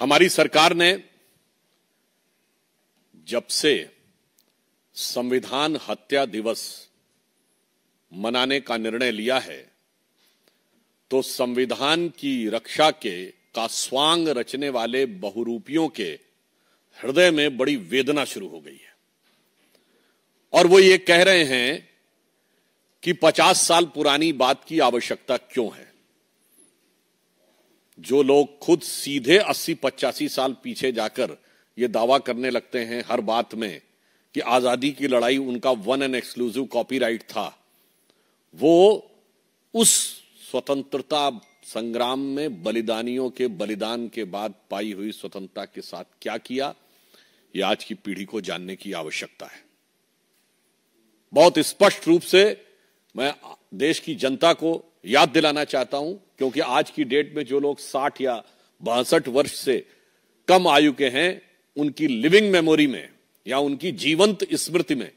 हमारी सरकार ने जब से संविधान हत्या दिवस मनाने का निर्णय लिया है तो संविधान की रक्षा के का स्वांग रचने वाले बहुरूपियों के हृदय में बड़ी वेदना शुरू हो गई है और वो ये कह रहे हैं कि 50 साल पुरानी बात की आवश्यकता क्यों है जो लोग खुद सीधे अस्सी पचासी साल पीछे जाकर ये दावा करने लगते हैं हर बात में कि आज़ादी की लड़ाई उनका वन एंड एक्सक्लूसिव कॉपीराइट था वो उस स्वतंत्रता संग्राम में बलिदानियों के बलिदान के बाद पाई हुई स्वतंत्रता के साथ क्या किया ये आज की पीढ़ी को जानने की आवश्यकता है बहुत स्पष्ट रूप से मैं देश की जनता को याद दिलाना चाहता हूं क्योंकि आज की डेट में जो लोग साठ या बासठ वर्ष से कम आयु के हैं उनकी लिविंग मेमोरी में या उनकी जीवंत स्मृति में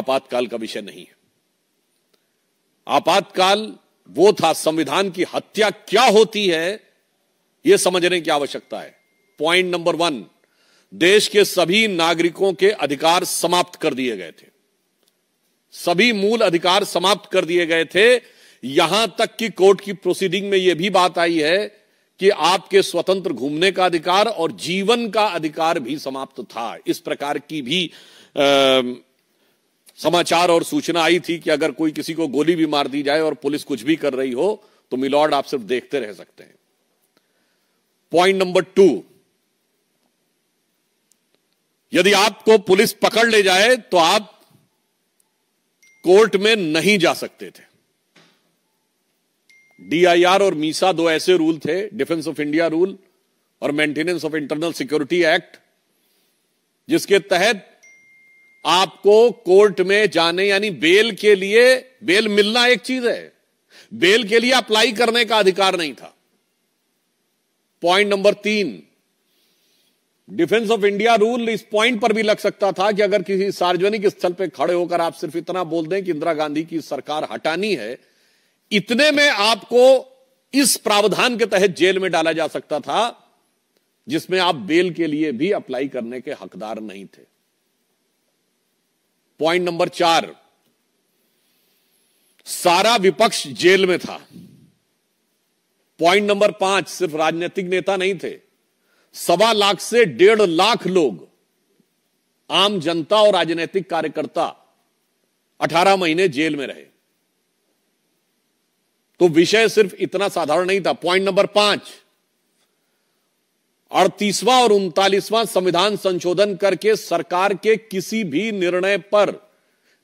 आपातकाल का विषय नहीं है आपातकाल वो था संविधान की हत्या क्या होती है यह समझने की आवश्यकता है पॉइंट नंबर वन देश के सभी नागरिकों के अधिकार समाप्त कर दिए गए थे सभी मूल अधिकार समाप्त कर दिए गए थे यहां तक कि कोर्ट की प्रोसीडिंग में यह भी बात आई है कि आपके स्वतंत्र घूमने का अधिकार और जीवन का अधिकार भी समाप्त था इस प्रकार की भी आ, समाचार और सूचना आई थी कि अगर कोई किसी को गोली भी मार दी जाए और पुलिस कुछ भी कर रही हो तो मिलॉर्ड आप सिर्फ देखते रह सकते हैं पॉइंट नंबर टू यदि आपको पुलिस पकड़ ले जाए तो आप कोर्ट में नहीं जा सकते थे डीआईआर और मीसा दो ऐसे रूल थे डिफेंस ऑफ इंडिया रूल और maintenance of internal security act जिसके तहत आपको कोर्ट में जाने यानी बेल के लिए बेल मिलना एक चीज है बेल के लिए अप्लाई करने का अधिकार नहीं था पॉइंट नंबर तीन डिफेंस ऑफ इंडिया रूल इस पॉइंट पर भी लग सकता था कि अगर किसी सार्वजनिक स्थल पर खड़े होकर आप सिर्फ इतना बोल दें कि इंदिरा गांधी की सरकार हटानी है इतने में आपको इस प्रावधान के तहत जेल में डाला जा सकता था जिसमें आप बेल के लिए भी अप्लाई करने के हकदार नहीं थे पॉइंट नंबर चार सारा विपक्ष जेल में था पॉइंट नंबर पांच सिर्फ राजनीतिक नेता नहीं थे सवा लाख से डेढ़ लाख लोग आम जनता और राजनीतिक कार्यकर्ता अठारह महीने जेल में रहे तो विषय सिर्फ इतना साधारण नहीं था पॉइंट नंबर पांच अड़तीसवां और उनतालीसवां संविधान संशोधन करके सरकार के किसी भी निर्णय पर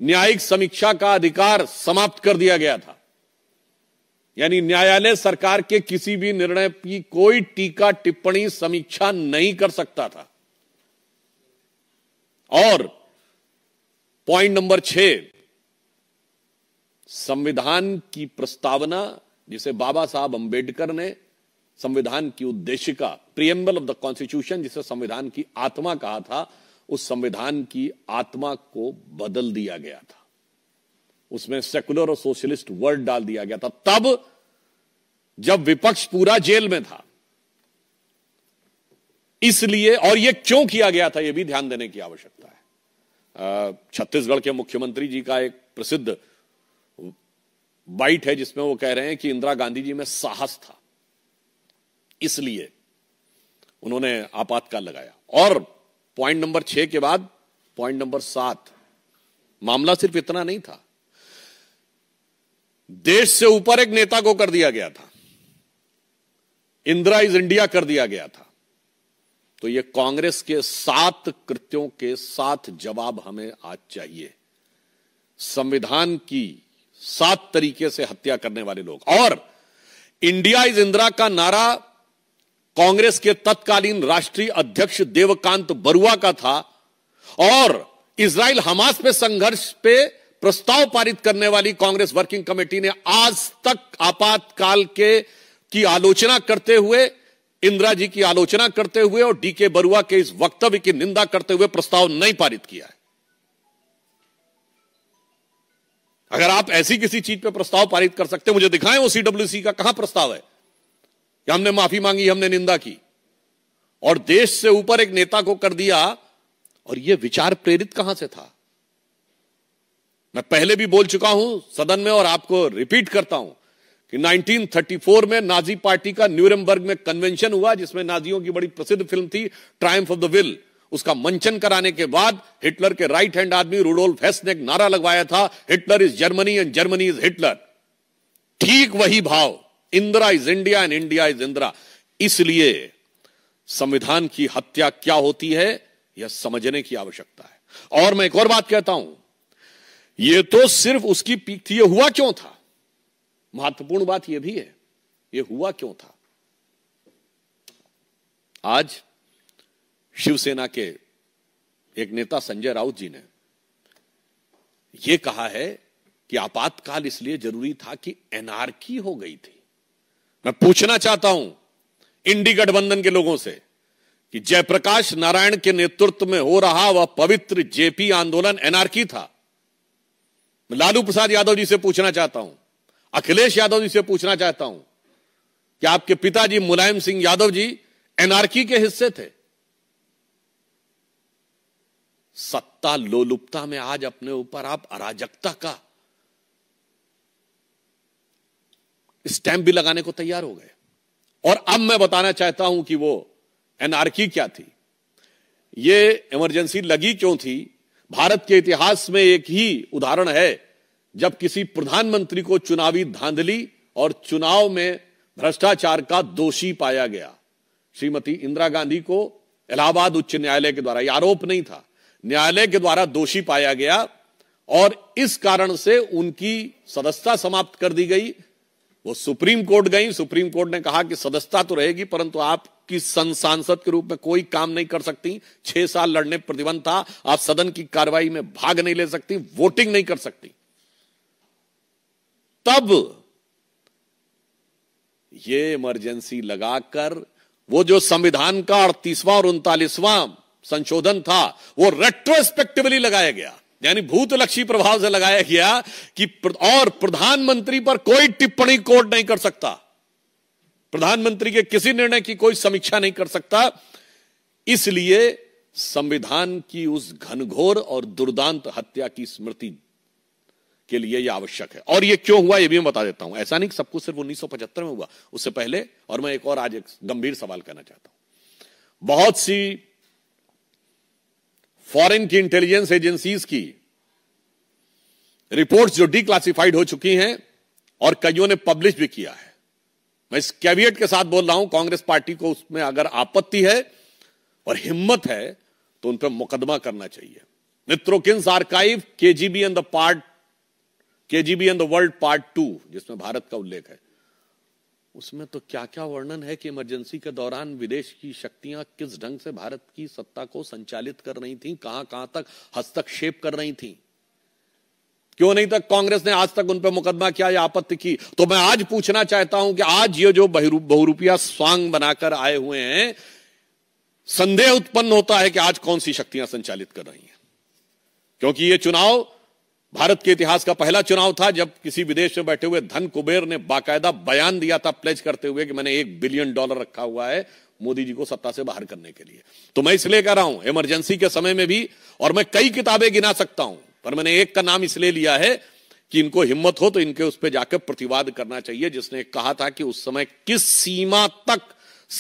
न्यायिक समीक्षा का अधिकार समाप्त कर दिया गया था यानी न्यायालय सरकार के किसी भी निर्णय की कोई टीका टिप्पणी समीक्षा नहीं कर सकता था और पॉइंट नंबर छह संविधान की प्रस्तावना जिसे बाबा साहब अंबेडकर ने संविधान की उद्देशिका प्रियम्बल ऑफ द कॉन्स्टिट्यूशन जिसे संविधान की आत्मा कहा था उस संविधान की आत्मा को बदल दिया गया था उसमें सेकुलर और सोशलिस्ट वर्ड डाल दिया गया था तब जब विपक्ष पूरा जेल में था इसलिए और यह क्यों किया गया था यह भी ध्यान देने की आवश्यकता है छत्तीसगढ़ के मुख्यमंत्री जी का एक प्रसिद्ध बाइट है जिसमें वो कह रहे हैं कि इंदिरा गांधी जी में साहस था इसलिए उन्होंने आपातकाल लगाया और पॉइंट नंबर छह के बाद पॉइंट नंबर सात मामला सिर्फ इतना नहीं था देश से ऊपर एक नेता को कर दिया गया था इंदिरा इज इंडिया कर दिया गया था तो ये कांग्रेस के सात कृत्यों के साथ जवाब हमें आज चाहिए संविधान की सात तरीके से हत्या करने वाले लोग और इंडिया इज इंदिरा का नारा कांग्रेस के तत्कालीन राष्ट्रीय अध्यक्ष देवकांत बरुआ का था और इसराइल हमास पे संघर्ष पे प्रस्ताव पारित करने वाली कांग्रेस वर्किंग कमेटी ने आज तक आपातकाल के की आलोचना करते हुए इंदिरा जी की आलोचना करते हुए और डीके बरुआ के इस वक्तव्य की निंदा करते हुए प्रस्ताव नहीं पारित किया है अगर आप ऐसी किसी चीज पे प्रस्ताव पारित कर सकते हैं मुझे दिखाएं वो सीडब्ल्यू का कहां प्रस्ताव है कि हमने माफी मांगी हमने निंदा की और देश से ऊपर एक नेता को कर दिया और यह विचार प्रेरित कहां से था मैं पहले भी बोल चुका हूं सदन में और आपको रिपीट करता हूं कि 1934 में नाजी पार्टी का न्यूरमबर्ग में कन्वेंशन हुआ जिसमें नाजियों की बड़ी प्रसिद्ध फिल्म थी ट्रायम्फ ऑफ द विल उसका मंचन कराने के बाद हिटलर के राइट हैंड आदमी रूडोल्फ हेस ने एक नारा लगवाया था Hitler is Germany and Germany is Hitler ठीक वही भाव Indira is India and India is Indira इसलिए संविधान की हत्या क्या होती है यह समझने की आवश्यकता है और मैं एक और बात कहता हूं यह तो सिर्फ उसकी पीक थी यह हुआ क्यों था महत्वपूर्ण बात यह भी है यह हुआ क्यों था आज शिवसेना के एक नेता संजय राउत जी ने यह कहा है कि आपातकाल इसलिए जरूरी था कि एनआरकी हो गई थी मैं पूछना चाहता हूं इंडी गठबंधन के लोगों से कि जयप्रकाश नारायण के नेतृत्व में हो रहा वह पवित्र जेपी आंदोलन एनआरकी था लालू प्रसाद यादव जी से पूछना चाहता हूं अखिलेश यादव जी से पूछना चाहता हूं कि आपके पिताजी मुलायम सिंह यादव जी एनआरकी के हिस्से थे सत्ता लोलुपता में आज अपने ऊपर आप अराजकता का स्टैंप भी लगाने को तैयार हो गए और अब मैं बताना चाहता हूं कि वो एनआरकी क्या थी ये इमरजेंसी लगी क्यों थी भारत के इतिहास में एक ही उदाहरण है जब किसी प्रधानमंत्री को चुनावी धांधली और चुनाव में भ्रष्टाचार का दोषी पाया गया श्रीमती इंदिरा गांधी को इलाहाबाद उच्च न्यायालय के द्वारा यह आरोप नहीं था न्यायालय के द्वारा दोषी पाया गया और इस कारण से उनकी सदस्यता समाप्त कर दी गई वो सुप्रीम कोर्ट गई सुप्रीम कोर्ट ने कहा कि सदस्यता तो रहेगी परंतु आपकी सांसद के रूप में कोई काम नहीं कर सकती छह साल लड़ने प्रतिबंध था आप सदन की कार्रवाई में भाग नहीं ले सकती वोटिंग नहीं कर सकती तब ये इमरजेंसी लगाकर वो जो संविधान का अड़तीसवां और उनतालीसवां संशोधन था वो रेट्रोस्पेक्टिवली लगाया गया यानी भूतलक्षी प्रभाव से लगाया गया कि और प्रधानमंत्री पर कोई टिप्पणी कोर्ट नहीं कर सकता प्रधानमंत्री के किसी निर्णय की कोई समीक्षा नहीं कर सकता इसलिए संविधान की उस घनघोर और दुर्दांत हत्या की स्मृति के लिए यह आवश्यक है और यह क्यों हुआ यह भी मैं बता देता हूं ऐसा नहीं कि सब कुछ सिर्फ उन्नीस में हुआ उससे पहले और मैं एक और आज एक गंभीर सवाल करना चाहता हूं बहुत सी फॉरेन की इंटेलिजेंस एजेंसीज की रिपोर्ट्स जो डीक्लासिफाइड हो चुकी हैं और कईयों ने पब्लिश भी किया है मैं इस कैवियट के साथ बोल रहा हूं कांग्रेस पार्टी को उसमें अगर आपत्ति है और हिम्मत है तो उन पर मुकदमा करना चाहिए Mitrokhin's archive KGB and the part KGB and the world part two जिसमें भारत का उल्लेख है उसमें तो क्या क्या वर्णन है कि इमरजेंसी के दौरान विदेश की शक्तियां किस ढंग से भारत की सत्ता को संचालित कर रही थीं कहां कहां तक हस्तक्षेप कर रही थीं क्यों नहीं तक कांग्रेस ने आज तक उन पर मुकदमा किया या आपत्ति की तो मैं आज पूछना चाहता हूं कि आज ये जो बहुरूपिया स्वांग बनाकर आए हुए हैं संदेह उत्पन्न होता है कि आज कौन सी शक्तियां संचालित कर रही हैं क्योंकि ये चुनाव भारत के इतिहास का पहला चुनाव था जब किसी विदेश में बैठे हुए धन कुबेर ने बाकायदा बयान दिया था प्लेज करते हुए कि मैंने एक बिलियन डॉलर रखा हुआ है मोदी जी को सत्ता से बाहर करने के लिए तो मैं इसलिए कह रहा हूं इमरजेंसी के समय में भी और मैं कई किताबें गिना सकता हूं पर मैंने एक का नाम इसलिए लिया है कि इनको हिम्मत हो तो इनके उस पर जाकर प्रतिवाद करना चाहिए जिसने कहा था कि उस समय किस सीमा तक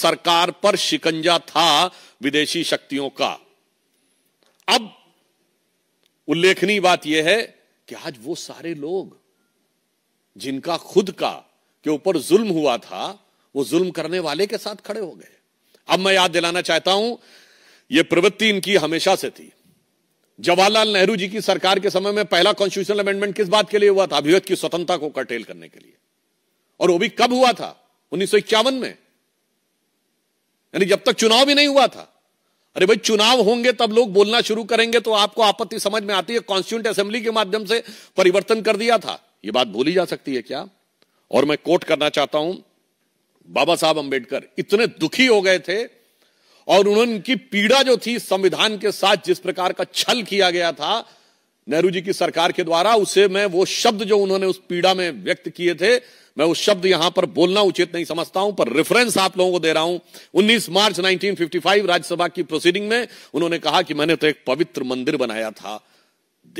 सरकार पर शिकंजा था विदेशी शक्तियों का अब उल्लेखनीय बात यह है कि आज वो सारे लोग जिनका खुद का के ऊपर जुल्म हुआ था वो जुल्म करने वाले के साथ खड़े हो गए अब मैं याद दिलाना चाहता हूं ये प्रवृत्ति इनकी हमेशा से थी जवाहरलाल नेहरू जी की सरकार के समय में पहला कॉन्स्टिट्यूशनल अमेंडमेंट किस बात के लिए हुआ था अभिव्यक्त की स्वतंत्रता को कटेल करने के लिए और वो भी कब हुआ था उन्नीस में यानी जब तक चुनाव भी नहीं हुआ था अरे भाई चुनाव होंगे तब लोग बोलना शुरू करेंगे तो आपको आपत्ति समझ में आती है कॉन्स्टिट्यूंट असेंबली के माध्यम से परिवर्तन कर दिया था ये बात भूली जा सकती है क्या और मैं कोट करना चाहता हूं बाबा साहब अंबेडकर इतने दुखी हो गए थे और उन्होंने उनकी पीड़ा जो थी संविधान के साथ जिस प्रकार का छल किया गया था नेहरू जी की सरकार के द्वारा उसे मैं वो शब्द जो उन्होंने उस पीड़ा में व्यक्त किए थे मैं उस शब्द यहां पर बोलना उचित नहीं समझता हूं पर रेफरेंस आप लोगों को दे रहा हूं 19 मार्च 1955 राज्यसभा की प्रोसीडिंग में उन्होंने कहा कि मैंने तो एक पवित्र मंदिर बनाया था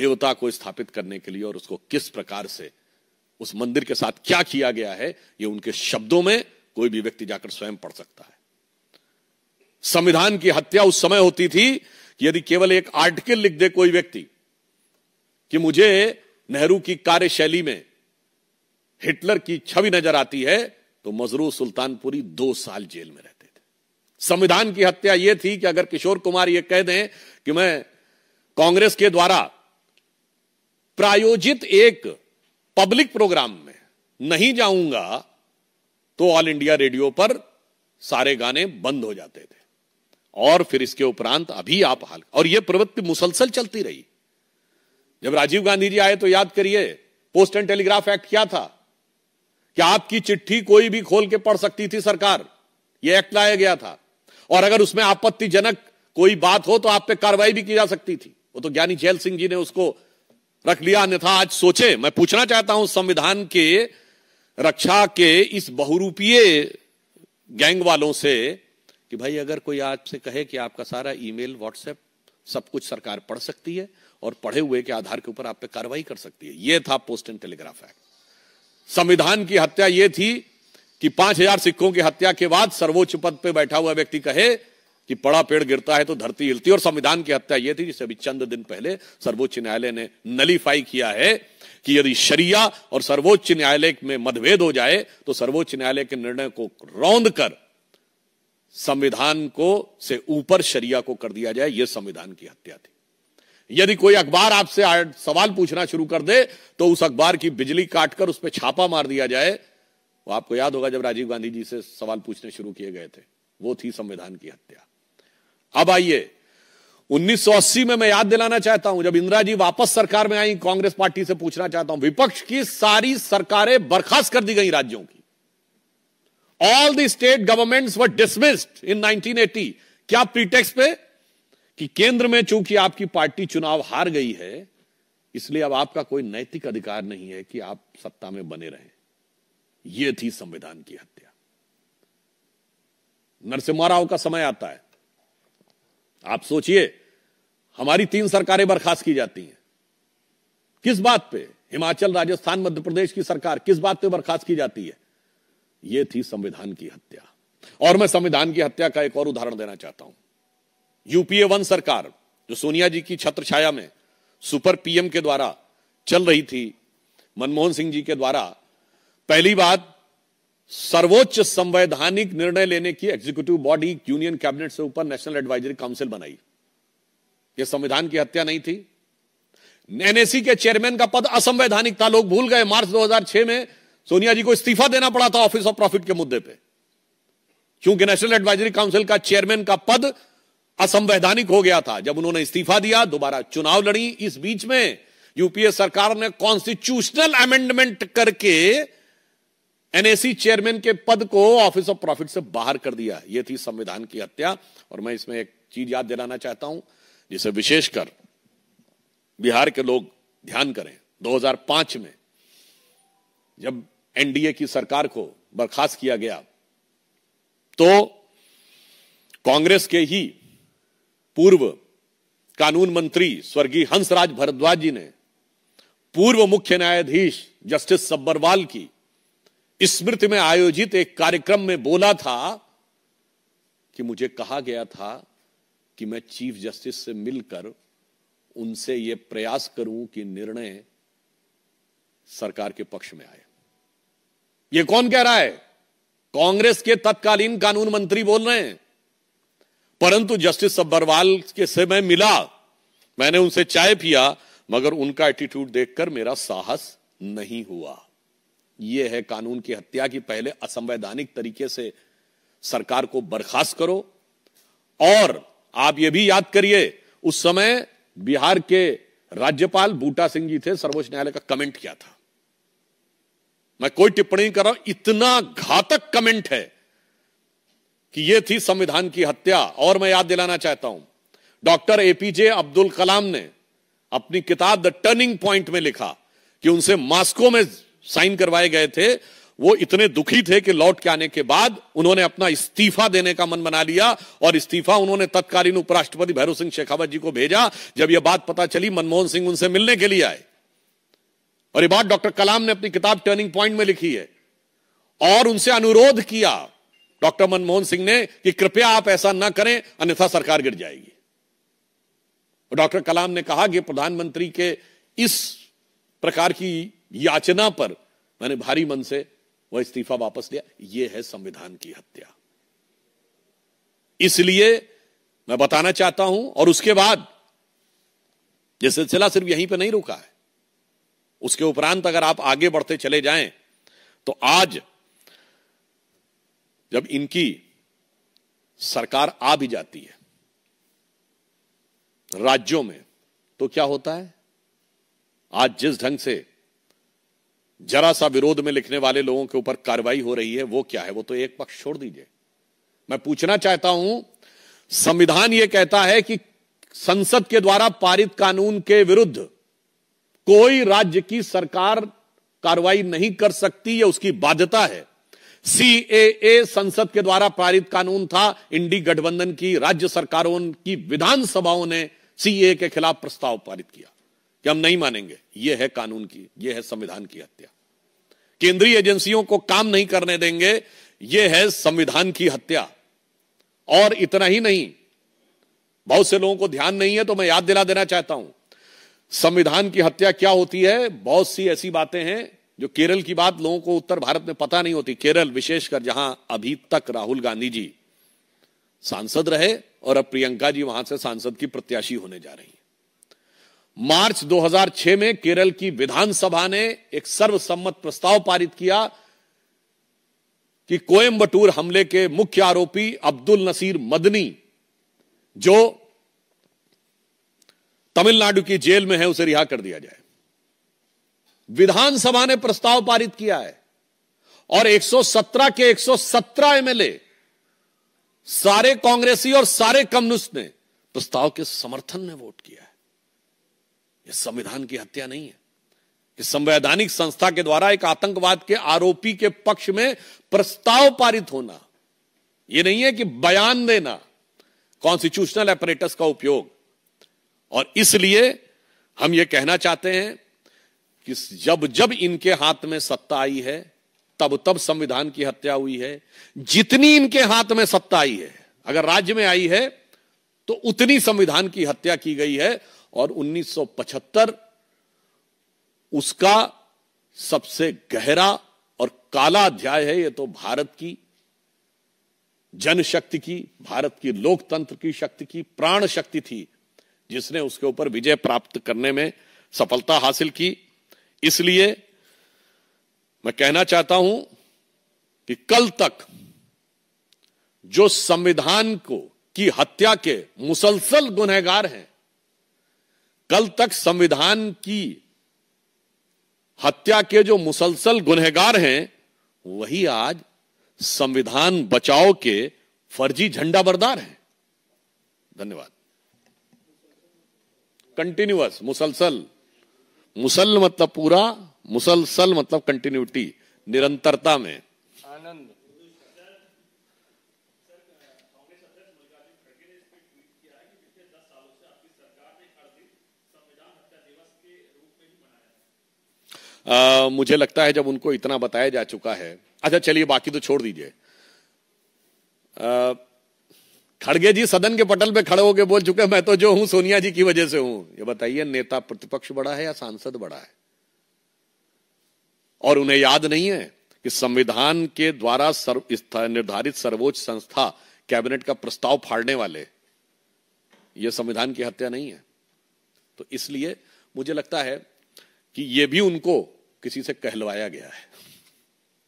देवता को स्थापित करने के लिए और उसको किस प्रकार से उस मंदिर के साथ क्या किया गया है ये उनके शब्दों में कोई भी व्यक्ति जाकर स्वयं पढ़ सकता है संविधान की हत्या उस समय होती थी यदि केवल एक आर्टिकल लिख दे कोई व्यक्ति कि मुझे नेहरू की कार्यशैली में हिटलर की छवि नजर आती है तो मजरू सुल्तानपुरी दो साल जेल में रहते थे संविधान की हत्या यह थी कि अगर किशोर कुमार यह कह दें कि मैं कांग्रेस के द्वारा प्रायोजित एक पब्लिक प्रोग्राम में नहीं जाऊंगा तो ऑल इंडिया रेडियो पर सारे गाने बंद हो जाते थे और फिर इसके उपरांत अभी आप हाल और यह प्रवृत्ति मुसलसल चलती रही जब राजीव गांधी जी आए तो याद करिए पोस्ट एंड टेलीग्राफ एक्ट क्या था कि आपकी चिट्ठी कोई भी खोल के पढ़ सकती थी सरकार यह एक्ट लाया गया था और अगर उसमें आपत्तिजनक कोई बात हो तो आप पे कार्रवाई भी की जा सकती थी वो तो ज्ञानी जैल सिंह जी ने उसको रख लिया अन्यथा आज सोचे मैं पूछना चाहता हूं संविधान के रक्षा के इस बहुरूपीय गैंग वालों से कि भाई अगर कोई आपसे कहे कि आपका सारा ईमेल व्हाट्सएप सब कुछ सरकार पढ़ सकती है और पढ़े हुए के आधार के ऊपर आप पे कार्रवाई कर सकती है यह था पोस्ट एंड टेलीग्राफ एक्ट संविधान की हत्या यह थी कि पांच हजार सिखों की हत्या के बाद सर्वोच्च पद पर बैठा हुआ व्यक्ति कहे कि पड़ा पेड़ गिरता है तो धरती हिलती और संविधान की हत्या यह थी जिसे अभी चंद दिन पहले सर्वोच्च न्यायालय ने नलीफाई किया है कि यदि शरिया और सर्वोच्च न्यायालय में मतभेद हो जाए तो सर्वोच्च न्यायालय के निर्णय को रौंद कर संविधान को से ऊपर शरिया को कर दिया जाए यह संविधान की हत्या थी यदि कोई अखबार आपसे सवाल पूछना शुरू कर दे तो उस अखबार की बिजली काटकर उस पर छापा मार दिया जाए वो आपको याद होगा जब राजीव गांधी जी से सवाल पूछने शुरू किए गए थे वो थी संविधान की हत्या अब आइए 1980 में मैं याद दिलाना चाहता हूं जब इंदिरा जी वापस सरकार में आई कांग्रेस पार्टी से पूछना चाहता हूं विपक्ष की सारी सरकारें बर्खास्त कर दी गई राज्यों की all the state governments were dismissed in 1980 क्या प्रीटेक्स पे कि केंद्र में चूंकि आपकी पार्टी चुनाव हार गई है इसलिए अब आपका कोई नैतिक अधिकार नहीं है कि आप सत्ता में बने रहें यह थी संविधान की हत्या नरसिम्हा राव का समय आता है आप सोचिए हमारी तीन सरकारें बर्खास्त की जाती हैं किस बात पे हिमाचल राजस्थान मध्य प्रदेश की सरकार किस बात पे बर्खास्त की जाती है यह थी संविधान की हत्या और मैं संविधान की हत्या का एक और उदाहरण देना चाहता हूं यूपीए वन सरकार जो सोनिया जी की छत्र छाया में सुपर पीएम के द्वारा चल रही थी मनमोहन सिंह जी के द्वारा पहली बात सर्वोच्च संवैधानिक निर्णय लेने की एग्जीक्यूटिव बॉडी यूनियन कैबिनेट से ऊपर नेशनल एडवाइजरी काउंसिल बनाई यह संविधान की हत्या नहीं थी एनएसी के चेयरमैन का पद असंवैधानिक था लोग भूल गए मार्च 2006 में सोनिया जी को इस्तीफा देना पड़ा था ऑफिस ऑफ प्रॉफिट के मुद्दे पे क्योंकि नेशनल एडवाइजरी काउंसिल का चेयरमैन का पद असंवैधानिक हो गया था जब उन्होंने इस्तीफा दिया दोबारा चुनाव लड़ी इस बीच में यूपीए सरकार ने कॉन्स्टिट्यूशनल अमेंडमेंट करके एनएसी चेयरमैन के पद को ऑफिस ऑफ प्रॉफिट से बाहर कर दिया यह थी संविधान की हत्या और मैं इसमें एक चीज याद दिलाना चाहता हूं जिसे विशेषकर बिहार के लोग ध्यान करें 2005 में जब एनडीए की सरकार को बर्खास्त किया गया तो कांग्रेस के ही पूर्व कानून मंत्री स्वर्गीय हंसराज भरद्वाज जी ने पूर्व मुख्य न्यायाधीश जस्टिस सब्बरवाल की स्मृति में आयोजित एक कार्यक्रम में बोला था कि मुझे कहा गया था कि मैं चीफ जस्टिस से मिलकर उनसे यह प्रयास करूं कि निर्णय सरकार के पक्ष में आए यह कौन कह रहा है कांग्रेस के तत्कालीन कानून मंत्री बोल रहे हैं परंतु जस्टिस सब्बरवाल के समय मिला मैंने उनसे चाय पिया मगर उनका एटीट्यूड देखकर मेरा साहस नहीं हुआ यह है कानून की हत्या की पहले असंवैधानिक तरीके से सरकार को बर्खास्त करो और आप यह भी याद करिए उस समय बिहार के राज्यपाल बूटा सिंह जी थे सर्वोच्च न्यायालय का कमेंट किया था मैं कोई टिप्पणी कर रहा हूं इतना घातक कमेंट है कि यह थी संविधान की हत्या और मैं याद दिलाना चाहता हूं डॉक्टर एपीजे अब्दुल कलाम ने अपनी किताब द टर्निंग पॉइंट में लिखा कि उनसे मास्को में साइन करवाए गए थे वो इतने दुखी थे कि लौट के आने के बाद उन्होंने अपना इस्तीफा देने का मन बना लिया और इस्तीफा उन्होंने तत्कालीन उपराष्ट्रपति भैरव सिंह शेखावत जी को भेजा जब यह बात पता चली मनमोहन सिंह उनसे मिलने के लिए आए और ये बात डॉक्टर कलाम ने अपनी किताब टर्निंग पॉइंट में लिखी है और उनसे अनुरोध किया डॉक्टर मनमोहन सिंह ने कि कृपया आप ऐसा ना करें अन्यथा सरकार गिर जाएगी डॉक्टर कलाम ने कहा कि प्रधानमंत्री के इस प्रकार की याचना पर मैंने भारी मन से वह इस्तीफा वापस लिया यह है संविधान की हत्या इसलिए मैं बताना चाहता हूं और उसके बाद यह सिलसिला सिर्फ यहीं पर नहीं रुका है उसके उपरांत अगर आप आगे बढ़ते चले जाएं तो आज जब इनकी सरकार आ भी जाती है राज्यों में तो क्या होता है आज जिस ढंग से जरा सा विरोध में लिखने वाले लोगों के ऊपर कार्रवाई हो रही है वो क्या है वो तो एक पक्ष छोड़ दीजिए मैं पूछना चाहता हूं संविधान ये कहता है कि संसद के द्वारा पारित कानून के विरुद्ध कोई राज्य की सरकार कार्रवाई नहीं कर सकती यह उसकी बाध्यता है सीएए संसद के द्वारा पारित कानून था इंडी गठबंधन की राज्य सरकारों की विधानसभाओं ने सीए के खिलाफ प्रस्ताव पारित किया कि हम नहीं मानेंगे यह है कानून की यह है संविधान की हत्या केंद्रीय एजेंसियों को काम नहीं करने देंगे यह है संविधान की हत्या और इतना ही नहीं बहुत से लोगों को ध्यान नहीं है तो मैं याद दिला देना चाहता हूं संविधान की हत्या क्या होती है बहुत सी ऐसी बातें हैं जो केरल की बात लोगों को उत्तर भारत में पता नहीं होती केरल विशेषकर जहां अभी तक राहुल गांधी जी सांसद रहे और अब प्रियंका जी वहां से सांसद की प्रत्याशी होने जा रही है मार्च 2006 में केरल की विधानसभा ने एक सर्वसम्मत प्रस्ताव पारित किया कि कोयम्बटूर हमले के मुख्य आरोपी अब्दुल नसीर मदनी जो तमिलनाडु की जेल में है उसे रिहा कर दिया जाए विधानसभा ने प्रस्ताव पारित किया है और 117 के 117 एमएलए सारे कांग्रेसी और सारे कम्युनिस्ट ने प्रस्ताव के समर्थन में वोट किया है यह संविधान की हत्या नहीं है कि संवैधानिक संस्था के द्वारा एक आतंकवाद के आरोपी के पक्ष में प्रस्ताव पारित होना यह नहीं है कि बयान देना कॉन्स्टिट्यूशनल एपरेटस का उपयोग और इसलिए हम यह कहना चाहते हैं कि जब जब इनके हाथ में सत्ता आई है तब तब संविधान की हत्या हुई है जितनी इनके हाथ में सत्ता आई है अगर राज्य में आई है तो उतनी संविधान की हत्या की गई है और 1975 उसका सबसे गहरा और काला अध्याय है यह तो भारत की जनशक्ति की भारत की लोकतंत्र की शक्ति की प्राण शक्ति थी जिसने उसके ऊपर विजय प्राप्त करने में सफलता हासिल की इसलिए मैं कहना चाहता हूं कि कल तक जो संविधान को की हत्या के मुसलसल गुनहगार हैं कल तक संविधान की हत्या के जो मुसलसल गुनहगार हैं वही आज संविधान बचाओ के फर्जी झंडा बरदार हैं धन्यवाद कंटिन्यूअस मुसलसल मुसल मतलब पूरा मुसलसल मतलब कंटिन्यूटी निरंतरता में आनंद मुझे लगता है जब उनको इतना बताया जा चुका है अच्छा चलिए बाकी तो छोड़ दीजिए खड़गे जी सदन के पटल पे खड़े होके बोल चुके मैं तो जो हूं सोनिया जी की वजह से हूं ये बताइए नेता प्रतिपक्ष बड़ा है या सांसद बड़ा है और उन्हें याद नहीं है कि संविधान के द्वारा सर्व निर्धारित सर्वोच्च संस्था कैबिनेट का प्रस्ताव फाड़ने वाले ये संविधान की हत्या नहीं है तो इसलिए मुझे लगता है कि यह भी उनको किसी से कहलवाया गया है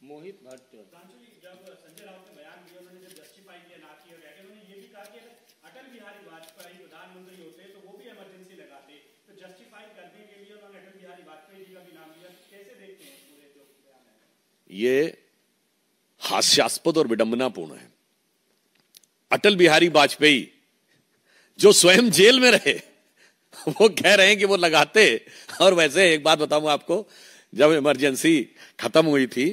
मोहित ये हास्यास्पद और विडंबनापूर्ण है अटल बिहारी वाजपेयी जो स्वयं जेल में रहे वो कह रहे हैं कि वो लगाते और वैसे एक बात बताऊं आपको जब इमरजेंसी खत्म हुई थी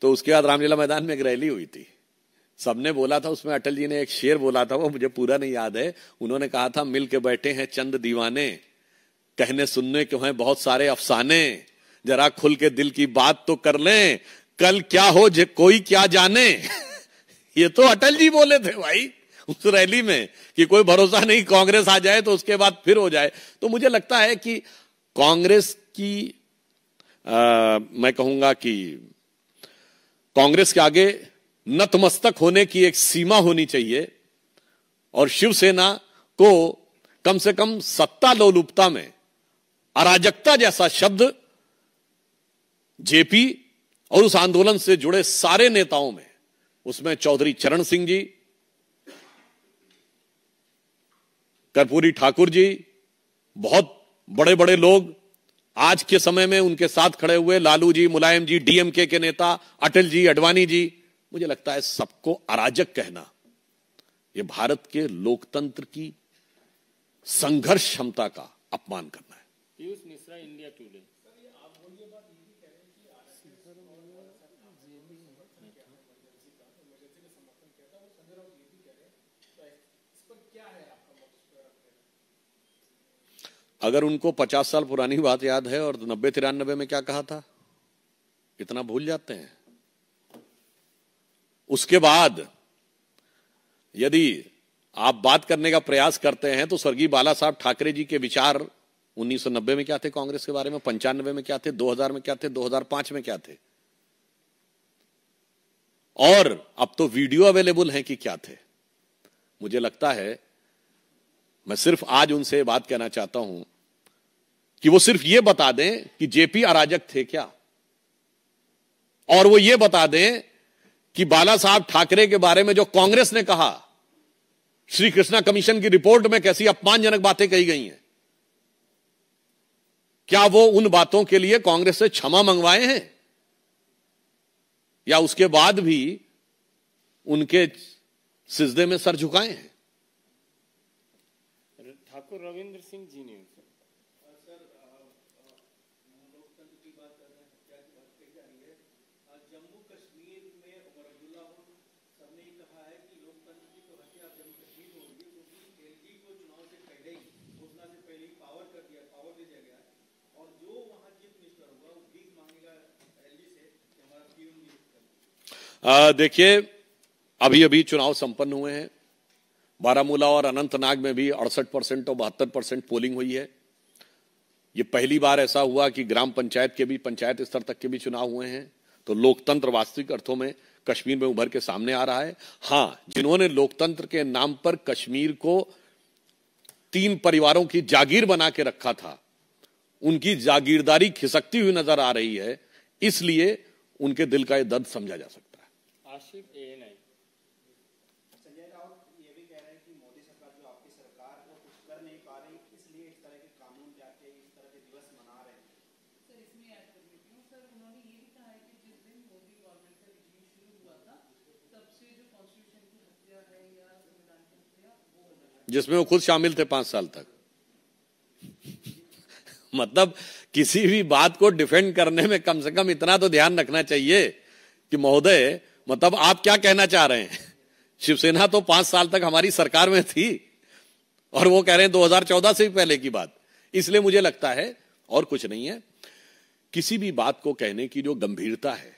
तो उसके बाद रामलीला मैदान में एक रैली हुई थी सबने बोला था उसमें अटल जी ने एक शेर बोला था वो मुझे पूरा नहीं याद है उन्होंने कहा था मिल के बैठे हैं चंद दीवाने कहने सुनने क्यों हैं बहुत सारे अफसाने जरा खुल के दिल की बात तो कर लें कल क्या हो जे कोई क्या जाने ये तो अटल जी बोले थे भाई उस रैली में कि कोई भरोसा नहीं कांग्रेस आ जाए तो उसके बाद फिर हो जाए तो मुझे लगता है कि कांग्रेस की आ, मैं कहूंगा कि कांग्रेस के आगे नतमस्तक होने की एक सीमा होनी चाहिए और शिवसेना को कम से कम सत्ता लोलुपता में अराजकता जैसा शब्द जेपी और उस आंदोलन से जुड़े सारे नेताओं में उसमें चौधरी चरण सिंह जी कर्पूरी ठाकुर जी बहुत बड़े बड़े लोग आज के समय में उनके साथ खड़े हुए लालू जी मुलायम जी डीएमके के नेता अटल जी अडवाणी जी मुझे लगता है सबको अराजक कहना यह भारत के लोकतंत्र की संघर्ष क्षमता का अपमान करना है पीयूष मिश्रा इंडिया अगर उनको पचास साल पुरानी बात याद है और नब्बे तिरानबे में क्या कहा था इतना भूल जाते हैं उसके बाद यदि आप बात करने का प्रयास करते हैं तो स्वर्गीय बाला साहब ठाकरे जी के विचार 1990 में क्या थे कांग्रेस के बारे में पंचानवे में क्या थे 2000 में क्या थे 2005 में क्या थे और अब तो वीडियो अवेलेबल हैं कि क्या थे मुझे लगता है मैं सिर्फ आज उनसे बात कहना चाहता हूं कि वो सिर्फ ये बता दें कि जेपी अराजक थे क्या और वो ये बता दें कि बाला साहब ठाकरे के बारे में जो कांग्रेस ने कहा श्री कृष्णा कमीशन की रिपोर्ट में कैसी अपमानजनक बातें कही गई हैं क्या वो उन बातों के लिए कांग्रेस से क्षमा मंगवाए हैं या उसके बाद भी उनके सिजदे में सर झुकाए हैं ठाकुर रविंद्र सिंह जी ने देखिए अभी अभी चुनाव संपन्न हुए हैं बारामूला और अनंतनाग में भी अड़सठ परसेंट और बहत्तर परसेंट पोलिंग हुई है ये पहली बार ऐसा हुआ कि ग्राम पंचायत के भी पंचायत स्तर तक के भी चुनाव हुए हैं तो लोकतंत्र वास्तविक अर्थों में कश्मीर में उभर के सामने आ रहा है हां जिन्होंने लोकतंत्र के नाम पर कश्मीर को तीन परिवारों की जागीर बना के रखा था उनकी जागीरदारी खिसकती हुई नजर आ रही है इसलिए उनके दिल का यह दर्द समझा जा सकता Asif A N I Sanjay Raut ये भी कह रहे हैं कि मोदी सरकार जो आपकी सरकार वो कुछ कर नहीं पा रही इसलिए इस तरह के कानून जाके इस तरह के दिवस मना रहे हैं सर इसमें ऐड कर हूँ सर उन्होंने ये भी कहा है कि जिस दिन मोदी गवर्नमेंट का रिजीम शुरू हुआ था तब से जो कॉन्स्टिट्यूशन की हत्या है या संविधान की हत्या वो जिसमें वो खुद शामिल थे पांच साल तक मतलब किसी भी बात को डिफेंड करने में कम से कम इतना तो ध्यान रखना चाहिए कि महोदय मतलब आप क्या कहना चाह रहे हैं शिवसेना तो पांच साल तक हमारी सरकार में थी और वो कह रहे हैं 2014 से भी पहले की बात इसलिए मुझे लगता है और कुछ नहीं है किसी भी बात को कहने की जो गंभीरता है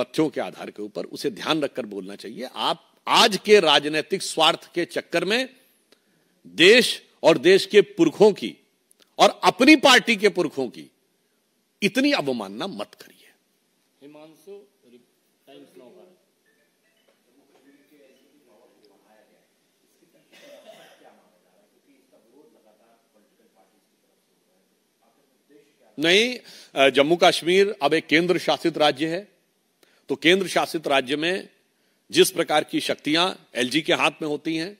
तथ्यों के आधार के ऊपर उसे ध्यान रखकर बोलना चाहिए आप आज के राजनीतिक स्वार्थ के चक्कर में देश और देश के पुरखों की और अपनी पार्टी के पुरखों की इतनी अवमानना मत करिए हिमांशु नहीं जम्मू कश्मीर अब एक केंद्र शासित राज्य है तो केंद्र शासित राज्य में जिस प्रकार की शक्तियां एलजी के हाथ में होती हैं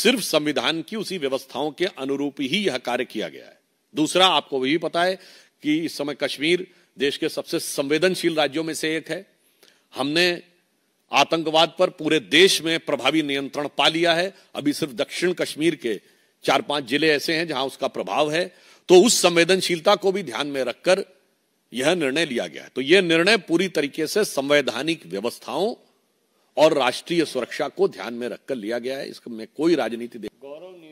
सिर्फ संविधान की उसी व्यवस्थाओं के अनुरूप ही यह कार्य किया गया है दूसरा आपको भी पता है कि इस समय कश्मीर देश के सबसे संवेदनशील राज्यों में से एक है हमने आतंकवाद पर पूरे देश में प्रभावी नियंत्रण पा लिया है अभी सिर्फ दक्षिण कश्मीर के चार पांच जिले ऐसे हैं जहां उसका प्रभाव है तो उस संवेदनशीलता को भी ध्यान में रखकर यह निर्णय लिया गया है तो यह निर्णय पूरी तरीके से संवैधानिक व्यवस्थाओं और राष्ट्रीय सुरक्षा को ध्यान में रखकर लिया गया है इसमें कोई राजनीति गौरव